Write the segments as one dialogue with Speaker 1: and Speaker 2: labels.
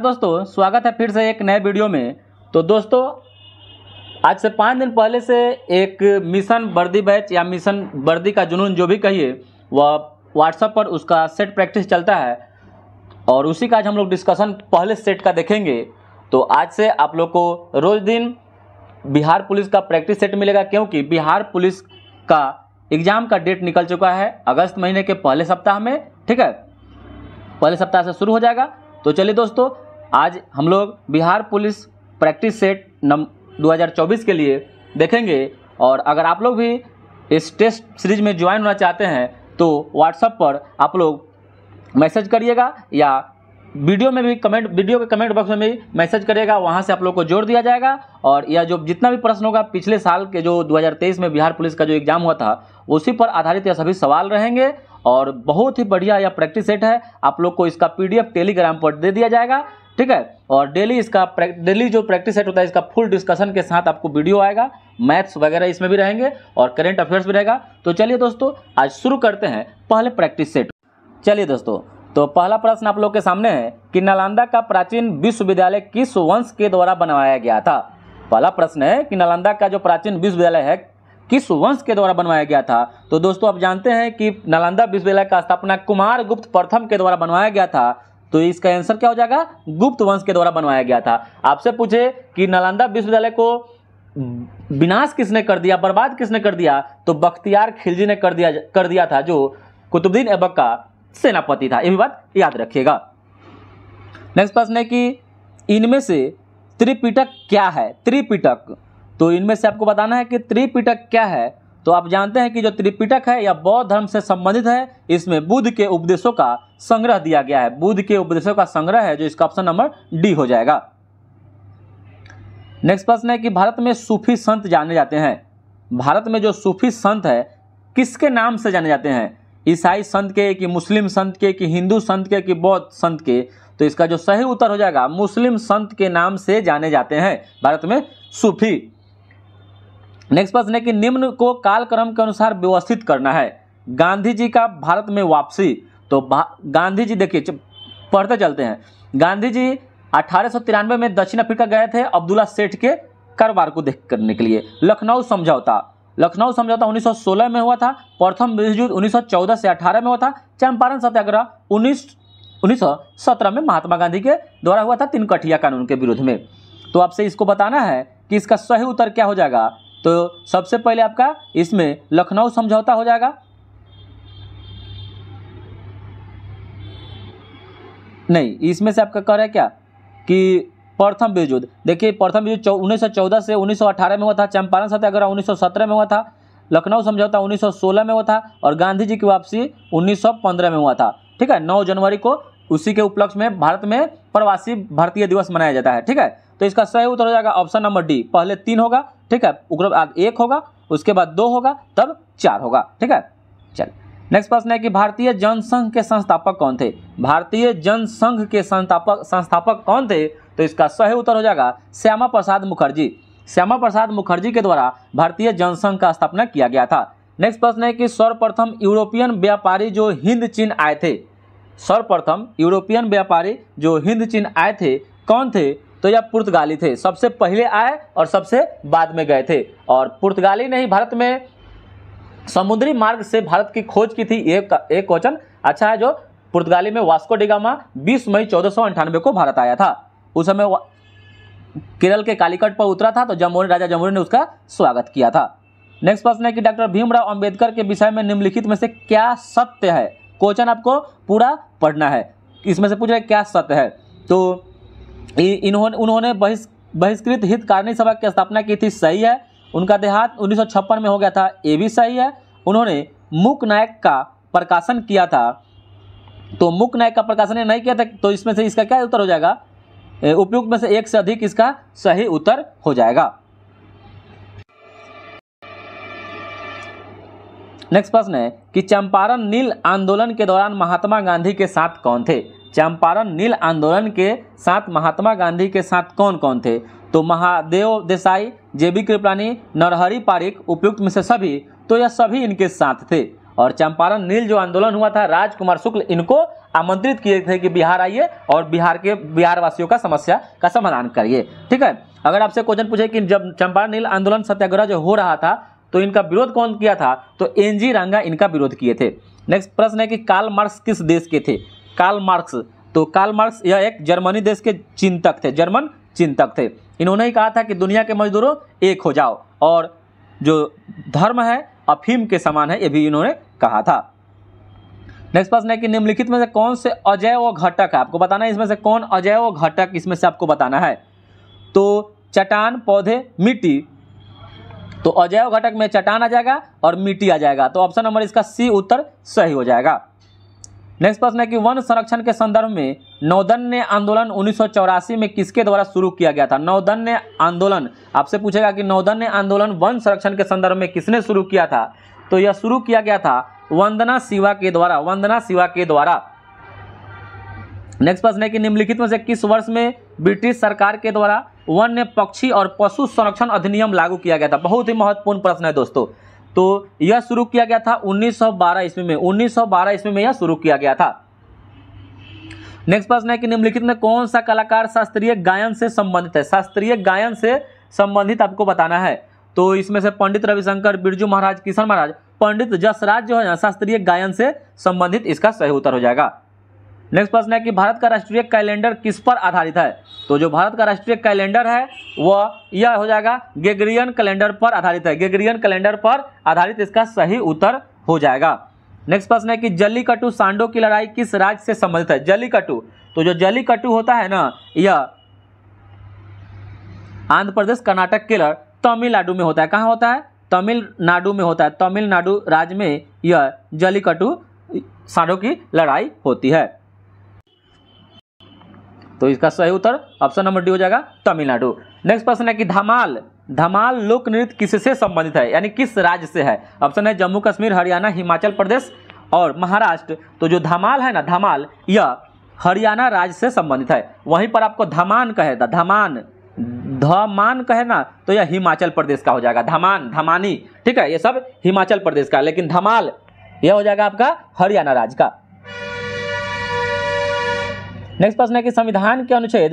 Speaker 1: दोस्तों स्वागत है फिर से एक नए वीडियो में तो दोस्तों आज से पाँच दिन पहले से एक मिशन वर्दी बैच या मिशन वर्दी का जुनून जो भी कहिए वह व्हाट्सएप पर उसका सेट प्रैक्टिस चलता है और उसी का आज हम लोग डिस्कशन पहले सेट का देखेंगे तो आज से आप लोग को रोज़ दिन बिहार पुलिस का प्रैक्टिस सेट मिलेगा क्योंकि बिहार पुलिस का एग्ज़ाम का डेट निकल चुका है अगस्त महीने के पहले सप्ताह में ठीक है पहले सप्ताह से शुरू हो जाएगा तो चलिए दोस्तों आज हम लोग बिहार पुलिस प्रैक्टिस सेट नम 2024 के लिए देखेंगे और अगर आप लोग भी इस टेस्ट सीरीज में ज्वाइन होना चाहते हैं तो व्हाट्सअप पर आप लोग मैसेज करिएगा या वीडियो में भी कमेंट वीडियो के कमेंट बॉक्स में भी मैसेज करेगा वहाँ से आप लोग को जोड़ दिया जाएगा और यह जो जितना भी प्रश्न होगा पिछले साल के जो 2023 में बिहार पुलिस का जो एग्ज़ाम हुआ था उसी पर आधारित यह सभी सवाल रहेंगे और बहुत ही बढ़िया यह प्रैक्टिस सेट है आप लोग को इसका पीडीएफ टेलीग्राम पर दे दिया जाएगा ठीक है और डेली इसका डेली जो प्रैक्टिस सेट होता है इसका फुल डिस्कशन के साथ आपको वीडियो आएगा मैथ्स वगैरह इसमें भी रहेंगे और करेंट अफेयर्स भी रहेगा तो चलिए दोस्तों आज शुरू करते हैं पहले प्रैक्टिस सेट चलिए दोस्तों तो पहला प्रश्न आप लोग के सामने है कि नालंदा का प्राचीन विश्वविद्यालय किस वंश के द्वारा बनवाया गया था पहला प्रश्न है कि नालंदा का जो प्राचीन विश्वविद्यालय है किस वंश के द्वारा बनवाया गया था तो दोस्तों आप जानते हैं कि नालंदा विश्वविद्यालय का स्थापना कुमार गुप्त प्रथम के द्वारा बनवाया गया था तो इसका आंसर क्या हो जाएगा गुप्त वंश के द्वारा बनवाया गया था आपसे पूछे कि नालंदा विश्वविद्यालय को विनाश किसने कर दिया बर्बाद किसने कर दिया तो बख्तियार खिलजी ने कर दिया कर दिया था जो कुतुबुद्दीन ऐबक का सेनापति था यह भी बात याद रखिएगा नेक्स्ट प्रश्न है कि इनमें से त्रिपिटक क्या है त्रिपिटक तो इनमें से आपको बताना है कि त्रिपिटक क्या है तो आप जानते हैं कि जो त्रिपिटक है यह बौद्ध धर्म से संबंधित है इसमें बुद्ध के उपदेशों का संग्रह दिया गया है बुद्ध के उपदेशों का संग्रह है जो इसका ऑप्शन नंबर डी हो जाएगा नेक्स्ट प्रश्न है कि भारत में सूफी संत जाने जाते हैं भारत में जो सूफी संत है किसके नाम से जाने जाते हैं ईसाई संत के कि मुस्लिम संत के कि हिंदू संत के कि बौद्ध संत के तो इसका जो सही उत्तर हो जाएगा मुस्लिम संत के नाम से जाने जाते हैं भारत में सूफी नेक्स्ट प्रश्न है कि निम्न को कालक्रम के अनुसार व्यवस्थित करना है गांधी जी का भारत में वापसी तो गांधी जी देखिए पढ़ते चलते हैं गांधी जी अठारह में दक्षिण अफ्रीका गए थे अब्दुल्ला सेठ के कारोबार को देख करने के लिए लखनऊ समझौता लखनऊ समझौता 1916 में हुआ था प्रथम युद्ध 1914 से 18 में हुआ था चंपारण सत्याग्रह 19 1917 में महात्मा गांधी के द्वारा हुआ था तीन कठिया कानून के विरुद्ध में तो आपसे इसको बताना है कि इसका सही उत्तर क्या हो जाएगा तो सबसे पहले आपका इसमें लखनऊ समझौता हो जाएगा नहीं इसमें से आपका कह रहा है क्या कि प्रथम विद्युत देखिए प्रथम विद्युत उन्नीस सौ चौदह से उन्नीस सौ अठारह में हुआ था चंपारण सत्याग्रह उन्नीस सौ सत्रह में हुआ था लखनऊ समझौता 1916 में हुआ था और गांधी जी की वापसी 1915 में हुआ था ठीक है 9 जनवरी को उसी के उपलक्ष्य में भारत में प्रवासी भारतीय दिवस मनाया जाता है ठीक है तो इसका सही उत्तर हो जाएगा ऑप्शन नंबर डी पहले तीन होगा ठीक है उग्रवाद एक होगा उसके बाद दो होगा तब चार होगा ठीक है चल नेक्स्ट प्रश्न है कि भारतीय जनसंघ के संस्थापक कौन थे भारतीय जनसंघ के संस्थापक संस्थापक कौन थे तो इसका सही उत्तर हो जाएगा श्यामा प्रसाद मुखर्जी श्यामा प्रसाद मुखर्जी के द्वारा भारतीय जनसंघ का स्थापना किया गया था नेक्स्ट प्रश्न है कि सर्वप्रथम यूरोपियन व्यापारी जो हिंद चीन आए थे सर्वप्रथम यूरोपियन व्यापारी जो हिंद चीन आए थे कौन थे तो यह पुर्तगाली थे सबसे पहले आए और सबसे बाद में गए थे और पुर्तगाली ने ही भारत में समुद्री मार्ग से भारत की खोज की थी एक एक क्वेश्चन अच्छा है जो पुर्तगाली में वास्को डिगामा 20 मई चौदह को भारत आया था उस समय केरल के कालीकट पर उतरा था तो जमोरी राजा जमोरी ने उसका स्वागत किया था नेक्स्ट प्रश्न है कि डॉक्टर भीमराव अंबेडकर के विषय में निम्नलिखित में से क्या सत्य है क्वेश्चन आपको पूरा पढ़ना है इसमें से पूछ रहे क्या सत्य है तो इन्होंने उन्होंने बहिष् बहिष्कृत हित कारिणी सभा की स्थापना की थी सही है उनका देहात उन्नीस में हो गया था ये भी सही है उन्होंने मुक नायक का प्रकाशन किया था तो मुक नायक का प्रकाशन नहीं किया था तो इसमें से इसका क्या उत्तर हो जाएगा उपयुक्त में से एक से अधिक इसका सही उत्तर हो जाएगा नेक्स्ट प्रश्न है कि चंपारण नील आंदोलन के दौरान महात्मा गांधी के साथ कौन थे चंपारण नील आंदोलन के साथ महात्मा गांधी के साथ कौन कौन थे तो महादेव देसाई जे बी कृपलानी नरहरी पारिक उपयुक्त में से सभी तो यह सभी इनके साथ थे और चंपारण नील जो आंदोलन हुआ था राजकुमार शुक्ल इनको आमंत्रित किए थे कि बिहार आइए और बिहार के बिहार वासियों का समस्या का समाधान करिए ठीक है अगर आपसे क्वेश्चन पूछे कि जब चंपारण नील आंदोलन सत्याग्रह जो हो रहा था तो इनका विरोध कौन किया था तो एनजी रंगा इनका विरोध किए थे नेक्स्ट प्रश्न है कि कार्ल मार्क्स किस देश के थे काल मार्क्स तो काल मार्क्स यह एक जर्मनी देश के चिंतक थे जर्मन चिंतक थे इन्होंने ही कहा था कि दुनिया के मजदूरों एक हो जाओ और जो धर्म है अफीम के समान है ये भी इन्होंने कहा था नेक्स्ट प्रश्न है कि निम्नलिखित में से कौन से अजय व घटक है आपको बताना है इसमें से कौन अजय व घटक इसमें से आपको बताना है तो चट्टान पौधे मिट्टी तो व घटक में चट्टान आ जाएगा और मिट्टी आ जाएगा तो ऑप्शन नंबर इसका सी उत्तर सही हो जाएगा नेक्स्ट प्रश्न है कि वन संरक्षण के संदर्भ में नौदन्य आंदोलन उन्नीस में किसके द्वारा शुरू किया गया था नौदन्य आंदोलन आपसे पूछेगा कि नौदन्य आंदोलन वन संरक्षण के संदर्भ में किसने शुरू किया था तो यह शुरू किया गया था वंदना शिवा के द्वारा वंदना शिवा के द्वारा नेक्स्ट प्रश्न है कि निम्नलिखित में से किस वर्ष में ब्रिटिश सरकार के द्वारा वन्य पक्षी और पशु संरक्षण अधिनियम लागू किया गया था बहुत ही महत्वपूर्ण प्रश्न है दोस्तों तो यह शुरू किया गया था 1912 ईस्वी में 1912 ईस्वी में यह शुरू किया गया था नेक्स्ट प्रश्न है कि निम्नलिखित में कौन सा कलाकार शास्त्रीय गायन से संबंधित है शास्त्रीय गायन से संबंधित आपको बताना है तो इसमें से पंडित रविशंकर बिरजू महाराज किशन महाराज पंडित जसराज जो है ना शास्त्रीय गायन से संबंधित इसका सही उत्तर हो जाएगा नेक्स्ट प्रश्न है कि भारत का राष्ट्रीय कैलेंडर किस पर आधारित है तो जो भारत का राष्ट्रीय कैलेंडर है वह यह हो जाएगा गेग्रियन कैलेंडर पर आधारित है गेग्रियन कैलेंडर पर आधारित इसका सही उत्तर हो जाएगा नेक्स्ट प्रश्न है कि जलीकटु सांडो की लड़ाई किस राज्य से संबंधित है जलीकटु तो जो जलीकटु होता है ना यह आंध्र प्रदेश कर्नाटक के तमिलनाडु में होता है कहाँ होता है तमिलनाडु में होता है तमिलनाडु राज्य में यह जलीकटु सांडो की लड़ाई होती है तो इसका सही उत्तर ऑप्शन नंबर डी हो जाएगा तमिलनाडु नेक्स्ट प्रश्न है कि धमाल धमाल लोक नृत्य किससे संबंधित है यानी किस राज्य से है ऑप्शन है जम्मू कश्मीर हरियाणा हिमाचल प्रदेश और महाराष्ट्र तो जो धमाल है ना धमाल यह हरियाणा राज्य से संबंधित है वहीं पर आपको धमान कहे था धमान धमान कहे ना तो यह हिमाचल प्रदेश का हो जाएगा धमान धमानी ठीक है ये सब हिमाचल प्रदेश का लेकिन धमाल यह हो जाएगा आपका हरियाणा राज्य का नेक्स्ट प्रश्न है कि संविधान के अनुच्छेद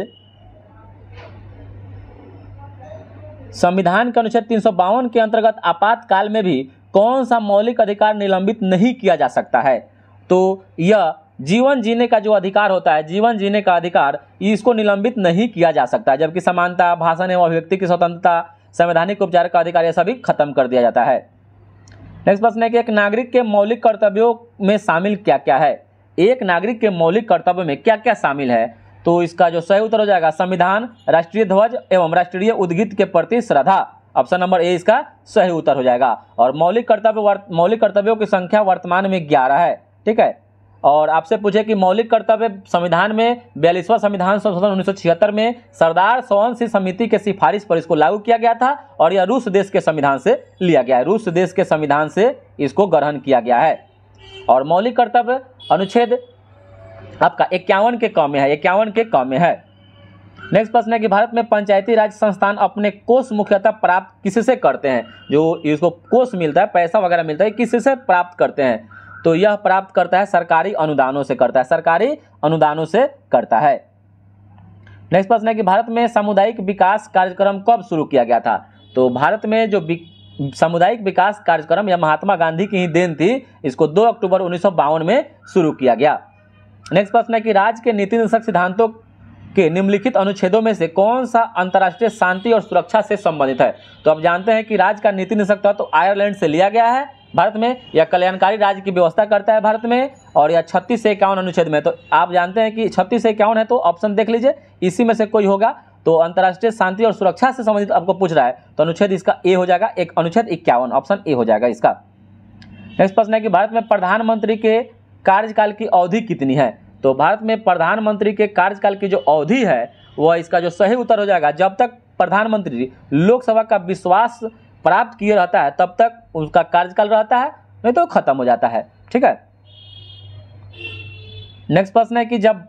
Speaker 1: संविधान के अनुच्छेद तीन के अंतर्गत आपातकाल में भी कौन सा मौलिक अधिकार निलंबित नहीं किया जा सकता है तो यह जीवन जीने का जो अधिकार होता है जीवन जीने का अधिकार इसको निलंबित नहीं किया जा सकता जबकि समानता भाषण एवं अभिव्यक्ति की स्वतंत्रता संवैधानिक उपचार का अधिकार यह सभी खत्म कर दिया जाता है नेक्स्ट प्रश्न है कि एक नागरिक के मौलिक कर्तव्यों में शामिल क्या क्या है एक नागरिक के मौलिक कर्तव्य में क्या क्या शामिल है तो इसका जो सही उत्तर हो जाएगा संविधान राष्ट्रीय ध्वज एवं राष्ट्रीय उद्गीत के प्रति श्रद्धा ऑप्शन नंबर ए इसका सही उत्तर हो जाएगा और मौलिक कर्तव्य मौलिक कर्तव्यों की संख्या वर्तमान में ग्यारह है ठीक है और आपसे पूछे कि मौलिक कर्तव्य संविधान में बयालीसवां संविधान संशोधन उन्नीस में सरदार सवन सिंह समिति के सिफारिश पर इसको लागू किया गया था और यह रूस देश के संविधान से लिया गया है रूस देश के संविधान से इसको ग्रहण किया गया है और मौलिक कर्तव्य अनुच्छेद आपका इक्यावन के क में है इक्यावन के क में है नेक्स्ट प्रश्न है कि भारत में पंचायती राज संस्थान अपने कोष मुख्यतः प्राप्त किससे करते हैं जो इसको कोष मिलता है पैसा वगैरह मिलता है किससे प्राप्त करते हैं तो यह प्राप्त करता है सरकारी अनुदानों से करता है सरकारी अनुदानों से करता है नेक्स्ट प्रश्न है कि भारत में सामुदायिक विकास कार्यक्रम कब शुरू किया गया था तो भारत में जो सामुदायिक विकास कार्यक्रम या महात्मा गांधी की ही देन थी इसको 2 अक्टूबर उन्नीस में शुरू किया गया नेक्स्ट प्रश्न है कि राज्य के नीति निर्देशक सिद्धांतों के निम्नलिखित अनुच्छेदों में से कौन सा अंतर्राष्ट्रीय शांति और सुरक्षा से संबंधित है तो आप जानते हैं कि राज्य का नीति निर्देशक तत्व तो आयरलैंड से लिया गया है भारत में या कल्याणकारी राज्य की व्यवस्था करता है भारत में और यह छत्तीस से इक्यावन अनुच्छेद में तो आप जानते हैं कि छत्तीस से इक्यावन है तो ऑप्शन देख लीजिए इसी में से कोई होगा तो अंतर्राष्ट्रीय शांति और सुरक्षा से संबंधित आपको पूछ रहा है तो अनुच्छेद इसका ए हो जाएगा एक अनुच्छेद इक्यावन ऑप्शन ए हो जाएगा इसका नेक्स्ट प्रश्न है कि भारत में प्रधानमंत्री के कार्यकाल की अवधि कितनी है तो भारत में प्रधानमंत्री के कार्यकाल की जो अवधि है वह इसका जो सही उत्तर हो जाएगा जब तक प्रधानमंत्री लोकसभा का विश्वास प्राप्त किए रहता है तब तक उसका कार्यकाल रहता है नहीं तो खत्म हो जाता है ठीक है नेक्स्ट प्रश्न है कि जब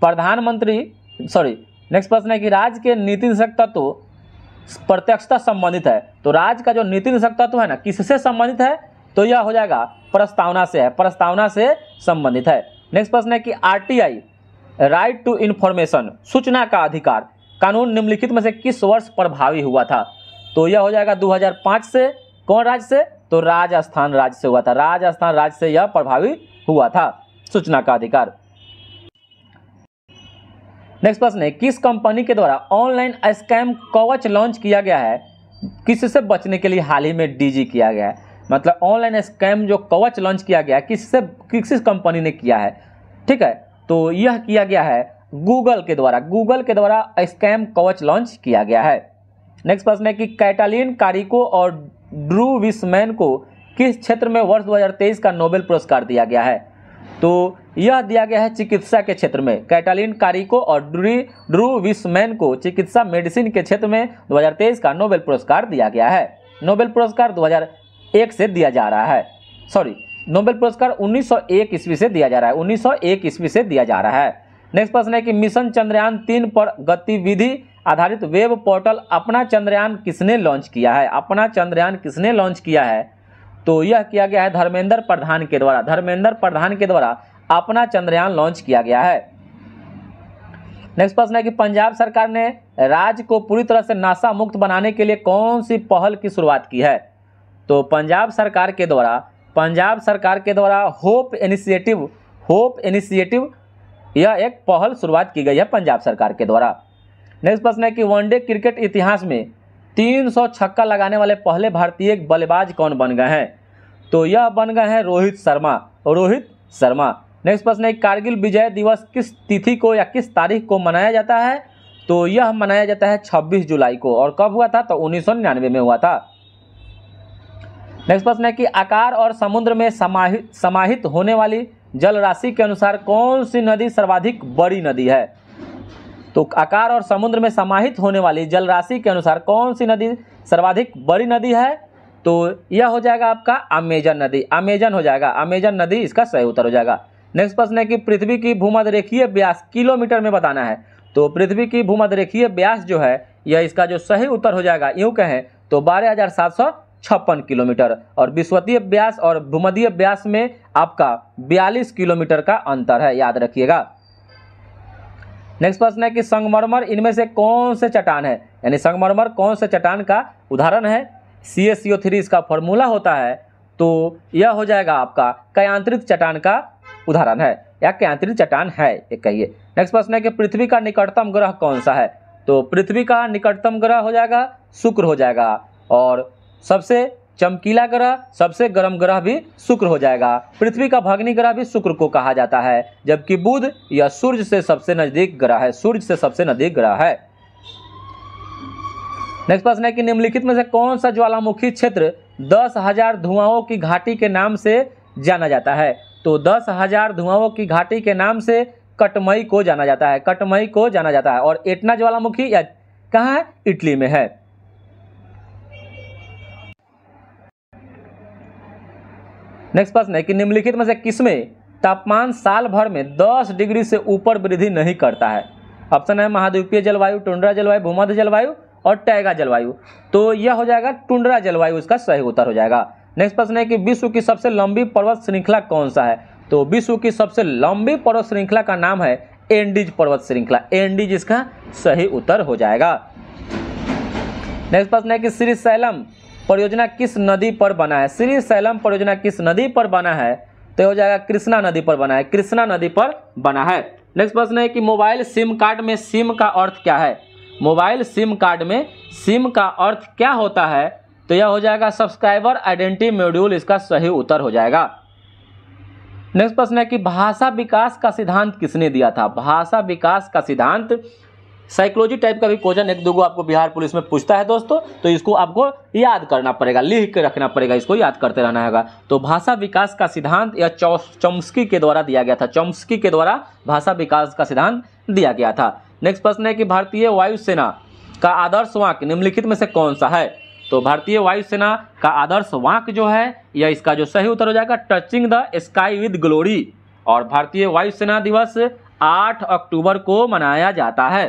Speaker 1: प्रधानमंत्री सॉरी नेक्स्ट प्रश्न है कि राज्य के नीति निशक तत्व प्रत्यक्षता संबंधित है तो राज्य का जो नीति निषेक तत्व है ना किससे संबंधित है तो यह हो जाएगा प्रस्तावना से है प्रस्तावना से संबंधित है नेक्स्ट प्रश्न है कि आर राइट टू इन्फॉर्मेशन सूचना का अधिकार कानून निम्नलिखित में से किस वर्ष प्रभावी हुआ था तो यह हो जाएगा 2005 से कौन राज्य से तो राजस्थान राज्य से हुआ था राजस्थान राज्य से यह प्रभावी हुआ था सूचना का अधिकार नेक्स्ट प्रश्न है किस कंपनी के द्वारा ऑनलाइन स्कैम कवच लॉन्च किया गया है किससे बचने के लिए हाल ही में डीजी किया गया है मतलब ऑनलाइन स्कैम जो कवच लॉन्च किया गया है किससे किस कंपनी ने किया है ठीक है तो यह किया गया है गूगल के द्वारा गूगल के द्वारा स्कैम कवच लॉन्च किया गया है नेक्स्ट प्रश्न है कि कैटालिन कारिको और ड्रू विस्मैन को किस क्षेत्र में वर्ष 2023 का नोबेल पुरस्कार दिया गया है तो यह दिया गया है चिकित्सा के क्षेत्र में कैटालिन कारिको और ड्री ड्रू विस्मैन को चिकित्सा मेडिसिन के क्षेत्र में 2023 का नोबेल पुरस्कार दिया गया है नोबेल पुरस्कार 2001 से दिया जा रहा है सॉरी नोबेल पुरस्कार 1901 ईस्वी से दिया जा रहा है 1901 ईस्वी से दिया जा रहा है नेक्स्ट प्रश्न है कि मिशन चंद्रयान तीन पर गतिविधि आधारित वेब पोर्टल अपना चंद्रयान किसने लॉन्च किया है अपना चंद्रयान किसने लॉन्च किया है तो यह किया गया है धर्मेंद्र प्रधान के द्वारा धर्मेंद्र प्रधान के द्वारा अपना चंद्रयान लॉन्च किया गया है नेक्स्ट प्रश्न है कि पंजाब सरकार ने राज्य को पूरी तरह से नासा मुक्त बनाने के लिए कौन सी पहल की शुरुआत की है तो पंजाब सरकार के द्वारा पंजाब सरकार के द्वारा होप इनिशिएटिव होप इनिशिएटिव यह एक पहल शुरुआत की गई है पंजाब सरकार के द्वारा नेक्स्ट प्रश्न है कि वनडे क्रिकेट इतिहास में तीन छक्का लगाने वाले पहले भारतीय बल्लेबाज कौन बन गए हैं तो यह बन गए हैं रोहित शर्मा रोहित शर्मा नेक्स्ट प्रश्न है कारगिल विजय दिवस किस तिथि को या किस तारीख को मनाया जाता है तो यह मनाया जाता है 26 जुलाई को और कब हुआ था तो उन्नीस में हुआ था नेक्स्ट प्रश्न है कि आकार और समुद्र में समाहित समाहित होने वाली जल राशि के अनुसार कौन सी नदी सर्वाधिक बड़ी नदी है तो आकार और समुद्र में समाहित होने वाली जल राशि के अनुसार कौन सी नदी सर्वाधिक बड़ी नदी है तो यह हो जाएगा आपका अमेजन नदी अमेजन हो जाएगा अमेजन नदी इसका सही उत्तर हो जाएगा नेक्स्ट प्रश्न है कि पृथ्वी की भूमध रेखीय ब्यास किलोमीटर में बताना है तो पृथ्वी की भूमध रेखीय ब्यास जो है यह इसका जो सही उत्तर हो जाएगा यूँ कहें तो बारह हज़ार सात सौ छप्पन किलोमीटर और विश्वतीय व्यास और भूमधीय व्यास में आपका बयालीस किलोमीटर का अंतर है याद रखिएगा नेक्स्ट प्रश्न है कि संगमरमर इनमें से कौन से चट्टान है यानी संगमरमर कौन से चट्टान का उदाहरण है C S C O three इसका फॉर्मूला होता है तो यह हो जाएगा आपका कयांत्रित चट्टान का उदाहरण है या कैंतरिक चट्टान है ये कहिए नेक्स्ट प्रश्न है कि पृथ्वी का निकटतम ग्रह कौन सा है तो पृथ्वी का निकटतम ग्रह हो जाएगा शुक्र हो जाएगा और सबसे चमकीला ग्रह सबसे गर्म ग्रह भी शुक्र हो जाएगा पृथ्वी का भग्नि ग्रह भी शुक्र को कहा जाता है जबकि बुध या सूर्य से सबसे नजदीक ग्रह है सूर्य से सबसे नजदीक ग्रह है नेक्स्ट प्रश्न है कि निम्नलिखित में से कौन सा ज्वालामुखी क्षेत्र दस हजार धुआओं की घाटी के नाम से जाना जाता है तो दस हजार धुआओं की घाटी के नाम से कटमई को जाना जाता है कटमई को जाना जाता है और एटना ज्वालामुखी या कहाँ है इटली में है नेक्स्ट प्रश्न है कि निम्नलिखित में से किसमें तापमान साल भर में 10 डिग्री से ऊपर वृद्धि नहीं करता है ऑप्शन है महाद्वीपीय जलवायु टुंड्रा जलवायु भूमध्य जलवायु और टैगा जलवायु तो यह हो जाएगा टुंड्रा जलवायु इसका सही उत्तर हो जाएगा नेक्स्ट प्रश्न है कि विश्व की सबसे लंबी पर्वत श्रृंखला कौन सा है तो विश्व की सबसे लंबी पर्वत श्रृंखला का नाम है एंडीज पर्वत श्रृंखला एंडीज इसका सही उत्तर हो जाएगा नेक्स्ट प्रश्न है कि श्री सैलम परियोजना किस नदी पर बना है श्री सैलम परियोजना किस नदी पर बना है तो हो जाएगा कृष्णा नदी पर बना है कृष्णा नदी पर बना है नेक्स्ट प्रश्न है कि मोबाइल सिम कार्ड में सिम का अर्थ क्या है मोबाइल सिम कार्ड में सिम का अर्थ क्या होता है तो यह हो जाएगा सब्सक्राइबर आइडेंटिटी मॉड्यूल इसका सही उत्तर हो जाएगा नेक्स्ट प्रश्न है कि भाषा विकास का सिद्धांत किसने दिया था भाषा विकास का सिद्धांत साइकोलॉजी टाइप का भी क्वेश्चन एक दो आपको बिहार पुलिस में पूछता है दोस्तों तो इसको आपको याद करना पड़ेगा लिख के रखना पड़ेगा इसको याद करते रहना है तो भाषा विकास का सिद्धांत यह चौमस्की के द्वारा दिया गया था चौमस्की के द्वारा भाषा विकास का सिद्धांत दिया गया था नेक्स्ट प्रश्न है कि भारतीय वायुसेना का आदर्श वाक्य निम्नलिखित में से कौन सा है तो भारतीय वायुसेना का आदर्श वाक जो है या इसका जो सही उत्तर हो जाएगा touching the sky with glory और भारतीय वायुसेना दिवस 8 अक्टूबर को मनाया जाता है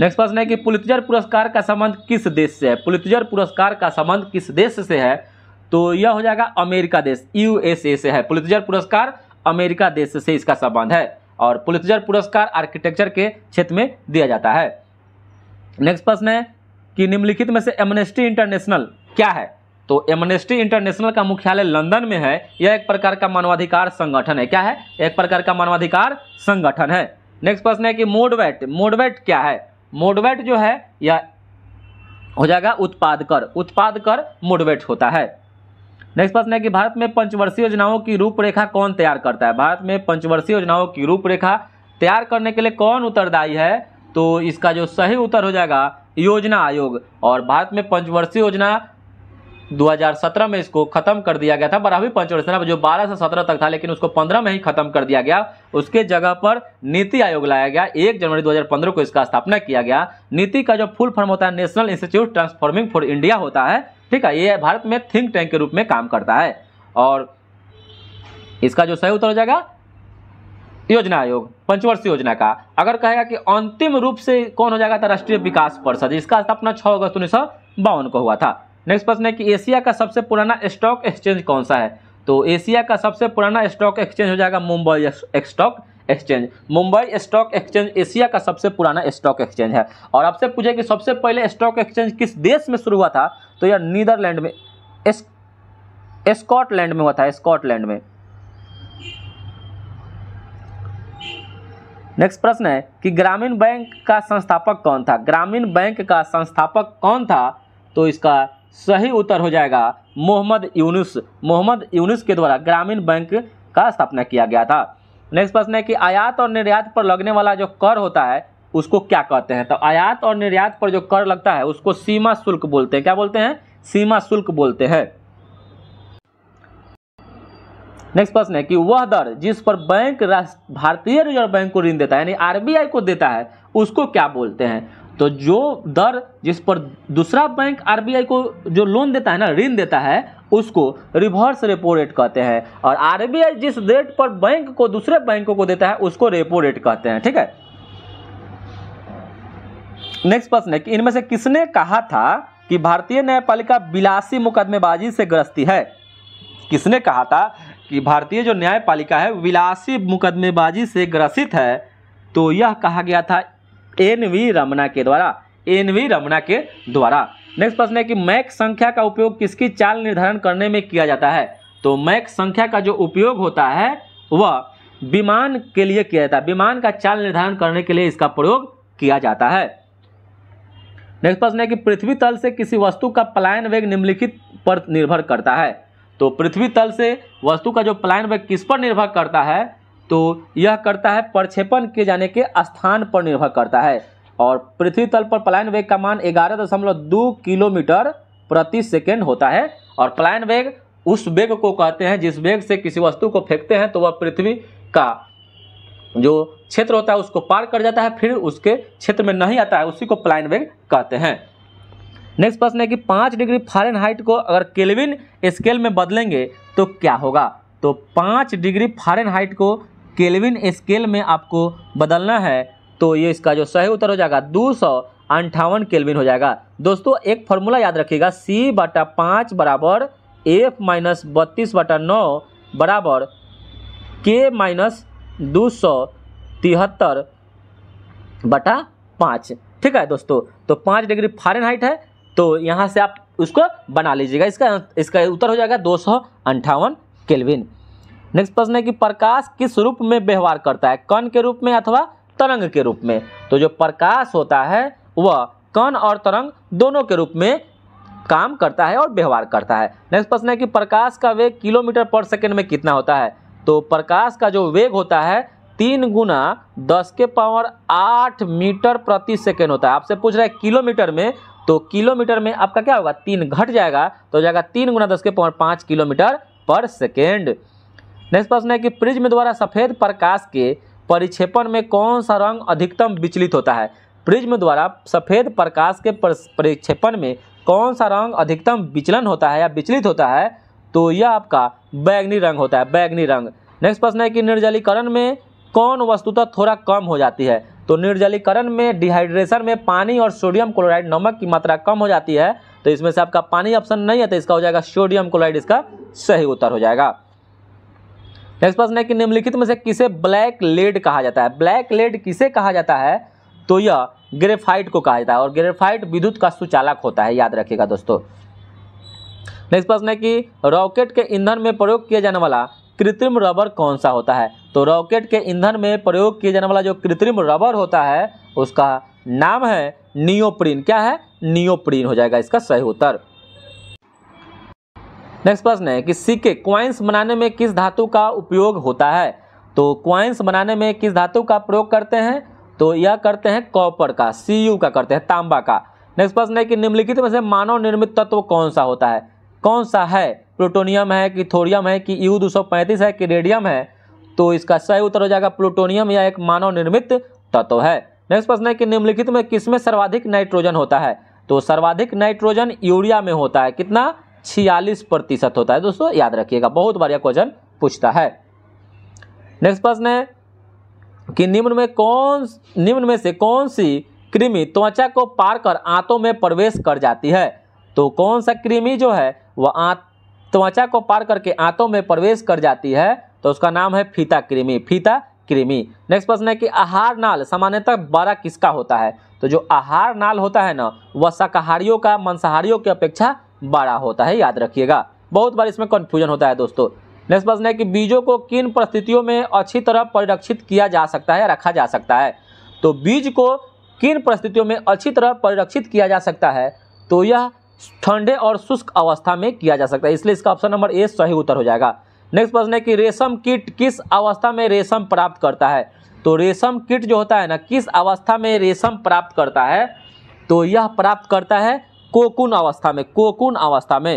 Speaker 1: नेक्स्ट प्रश्न है कि पुलितजर पुरस्कार का संबंध किस देश से है पुलितजर पुरस्कार का संबंध किस देश से है तो यह हो जाएगा अमेरिका देश यूएसए से है पुलितजर पुरस्कार अमेरिका देश से इसका संबंध है और पुलितजर पुरस्कार आर्किटेक्चर के क्षेत्र में दिया जाता है नेक्स्ट प्रश्न है कि निम्नलिखित में से एमनेस्टी इंटरनेशनल क्या है तो एमनेस्टी इंटरनेशनल का मुख्यालय लंदन में है यह एक प्रकार का मानवाधिकार संगठन है क्या है एक प्रकार का मानवाधिकार संगठन है नेक्स्ट प्रश्न है कि मोडवेट मोडवेट क्या है मोडवेट जो है यह हो जाएगा उत्पाद कर उत्पाद कर मोडवेट होता है नेक्स्ट प्रश्न है कि भारत में पंचवर्षीय योजनाओं की रूपरेखा कौन तैयार करता है भारत में पंचवर्षीय योजनाओं की रूपरेखा तैयार करने के लिए कौन उत्तरदायी है तो इसका जो सही उत्तर हो जाएगा योजना आयोग और भारत में पंचवर्षीय योजना 2017 में इसको खत्म कर दिया गया था बारहवीं पंचवर्षीय जो 12 से 17 तक था लेकिन उसको 15 में ही खत्म कर दिया गया उसके जगह पर नीति आयोग लाया गया 1 जनवरी 2015 को इसका स्थापना किया गया नीति का जो फुल फॉर्म होता है national institute transforming for India होता है ठीक है ये भारत में थिंक टैंक के रूप में काम करता है और इसका जो सही उत्तर हो जाएगा योजना आयोग पंचवर्षीय योजना का अगर कहेगा कि अंतिम रूप से कौन हो जाएगा था राष्ट्रीय विकास परिषद इसका स्थापना छः अगस्त उन्नीस को हुआ था नेक्स्ट प्रश्न है कि एशिया का सबसे पुराना स्टॉक एक्सचेंज कौन सा है तो एशिया का सबसे पुराना स्टॉक एक्सचेंज हो जाएगा Mumbai stock exchange Mumbai stock exchange Asia का सबसे पुराना स्टॉक एक्सचेंज है और आपसे पूछे कि सबसे पहले स्टॉक एक्सचेंज किस देश में शुरू हुआ था तो यह नीदरलैंड में स्कॉटलैंड में हुआ था स्कॉटलैंड में नेक्स्ट प्रश्न है कि ग्रामीण बैंक का संस्थापक कौन था ग्रामीण बैंक का संस्थापक कौन था तो इसका सही उत्तर हो जाएगा मोहम्मद यूनुस मोहम्मद यूनुस के द्वारा ग्रामीण बैंक का स्थापना किया गया था नेक्स्ट प्रश्न है कि आयात और निर्यात पर लगने वाला जो कर होता है उसको क्या कहते हैं तो आयात और निर्यात पर जो कर लगता है उसको सीमा शुल्क बोलते हैं क्या बोलते हैं सीमा शुल्क बोलते हैं नेक्स्ट प्रश्न है कि वह दर जिस पर बैंक भारतीय रिजर्व बैंक को ऋण देता है यानी आरबीआई को देता है उसको क्या बोलते हैं तो जो दर जिस पर दूसरा बैंक आरबीआई को जो लोन देता है ना ऋण देता है उसको रिवर्स रेपो रेट कहते हैं और आरबीआई जिस रेट पर बैंक को दूसरे बैंक को देता है उसको रेपो रेट कहते हैं ठीक है नेक्स्ट प्रश्न है कि इनमें से किसने कहा था कि भारतीय न्यायपालिका बिलासी मुकदमेबाजी से ग्रस्ती है किसने कहा था कि भारतीय जो न्यायपालिका है विलासी मुकदमेबाजी से ग्रसित है तो यह कहा गया था एन वी रमना के द्वारा एन वी रमना के द्वारा नेक्स्ट प्रश्न है कि मैक संख्या का उपयोग किसकी चाल निर्धारण करने में किया जाता है तो मैक संख्या का जो उपयोग होता है वह विमान के लिए किया जाता है विमान का चाल निर्धारण करने के लिए इसका प्रयोग किया जाता है नेक्स्ट प्रश्न है कि पृथ्वी तल से किसी वस्तु का पलायन वेग निम्नलिखित पर निर्भर करता है तो पृथ्वी तल से वस्तु का जो पलायन वह किस पर निर्भर करता है तो यह करता है प्रक्षेपण किए जाने के स्थान पर निर्भर करता है और पृथ्वी तल पर पलायन वेग का मान ग्यारह दशमलव दो किलोमीटर प्रति सेकेंड होता है और पलायन वेग उस वेग को कहते हैं जिस वेग से किसी वस्तु को फेंकते हैं तो वह पृथ्वी का जो क्षेत्र होता है उसको पार कर जाता है फिर उसके क्षेत्र में नहीं आता है उसी को पलायन वेग कहते हैं नेक्स्ट प्रश्न है कि पाँच डिग्री फारेनहाइट को अगर केल्विन स्केल में बदलेंगे तो क्या होगा तो पाँच डिग्री फारेनहाइट को केल्विन स्केल में आपको बदलना है तो ये इसका जो सही उत्तर हो जाएगा दो सौ अंठावन केलविन हो जाएगा दोस्तों एक फॉर्मूला याद रखिएगा सी बटा पाँच बराबर एफ माइनस बत्तीस बटा नौ बराबर के माइनस दो सौ तिहत्तर बटा पाँच ठीक है दोस्तों तो पाँच डिग्री फारेनहाइट है तो यहाँ से आप उसको बना लीजिएगा इसका इसका उत्तर हो जाएगा दो सौ अंठावन केल्विन नेक्स्ट प्रश्न है कि प्रकाश किस रूप में व्यवहार करता है कण के रूप में अथवा तरंग के रूप में तो जो प्रकाश होता है वह कण और तरंग दोनों के रूप में काम करता है और व्यवहार करता है नेक्स्ट प्रश्न है कि प्रकाश का वेग किलोमीटर पर सेकेंड में कितना होता है तो प्रकाश का जो वेग होता है तीन गुना दस के पावर आठ मीटर प्रति सेकेंड होता है आपसे पूछ रहा है किलोमीटर में तो किलोमीटर में आपका क्या होगा तीन घट जाएगा तो हो जाएगा तीन गुना दस के पावर पाँच किलोमीटर पर सेकेंड नेक्स्ट प्रश्न है कि प्रिज्म द्वारा सफ़ेद प्रकाश के परिक्षेपण में कौन सा रंग अधिकतम विचलित होता है प्रिज्म द्वारा सफ़ेद प्रकाश के परिक्षेपण में कौन सा रंग अधिकतम विचलन होता है या विचलित होता है तो यह आपका बैगनी रंग होता है बैगनी रंग नेक्स्ट प्रश्न है कि निर्जलीकरण में कौन वस्तुतः थोड़ा कम हो जाती है तो निर्जलीकरण में डिहाइड्रेशन में पानी और सोडियम क्लोराइड नमक की मात्रा कम हो जाती है तो इसमें से आपका पानी ऑप्शन नहीं है तो इसका हो जाएगा सोडियम क्लोराइड इसका सही उत्तर हो जाएगा नेक्स्ट प्रश्न है कि निम्नलिखित में से किसे ब्लैक लेड कहा जाता है ब्लैक लेड किसे कहा जाता है तो यह ग्रेफाइट को कहा जाता है और ग्रेफाइट विद्युत का सुचालक होता है याद रखिएगा दोस्तों नेक्स्ट प्रश्न है कि रॉकेट के ईंधन में प्रयोग किया जाने वाला कृत्रिम रबर कौन सा होता है तो रॉकेट के ईंधन में प्रयोग किया जाने वाला जो कृत्रिम रबर होता है उसका नाम है नियोप्रीन क्या है नियोप्रीन हो जाएगा इसका सही उत्तर नेक्स्ट प्रश्न है कि सिक्के क्वाइंस बनाने में किस धातु का उपयोग होता है तो क्वाइंस बनाने में किस धातु का प्रयोग करते हैं तो यह करते हैं कॉपर का सी का करते हैं तांबा का नेक्स्ट प्रश्न है कि निम्नलिखित में से मानव निर्मित तत्व कौन सा होता है कौन सा है प्लूटोनियम है कि थोरियम है कि यू दो है कि रेडियम है तो इसका सही उत्तर हो जाएगा प्लूटोनियम या एक मानव निर्मित तत्व है नेक्स्ट प्रश्न है कि निम्नलिखित में किसमें सर्वाधिक नाइट्रोजन होता है तो सर्वाधिक नाइट्रोजन यूरिया में होता है कितना छियालीस प्रतिशत होता है दोस्तों याद रखिएगा बहुत बार यह क्वेश्चन पूछता है नेक्स्ट प्रश्न है कि निम्न में कौन निम्न में से कौन सी कृमि त्वचा को पार कर आंतों में प्रवेश कर जाती है तो कौन सा कृमि जो है वह आंत त्वचा को पार करके आंतों में प्रवेश कर जाती है तो उसका नाम है फीता कृमि फीता कृमि नेक्स्ट प्रश्न है कि आहार नाल सामान्यतः बड़ा किसका होता है तो जो आहार नाल होता है ना वह शाकाहारियों का मांसाहारियों की अपेक्षा बड़ा होता है याद रखिएगा बहुत बार इसमें कन्फ्यूजन होता है दोस्तों नेक्स्ट प्रश्न है कि बीजों को किन परिस्थितियों में अच्छी तरह परिरक्षित किया जा सकता है रखा जा सकता है तो बीज को किन परिस्थितियों में अच्छी तरह परिरक्षित किया जा सकता है तो यह ठंडे और शुष्क अवस्था में किया जा सकता है इसलिए इसका ऑप्शन नंबर ए सही उत्तर हो जाएगा नेक्स्ट प्रश्न है कि रेशम कीट किस अवस्था में रेशम प्राप्त करता है तो रेशम कीट जो होता है ना किस अवस्था में रेशम प्राप्त करता है तो यह प्राप्त करता है कोकुन अवस्था में कोकुन अवस्था में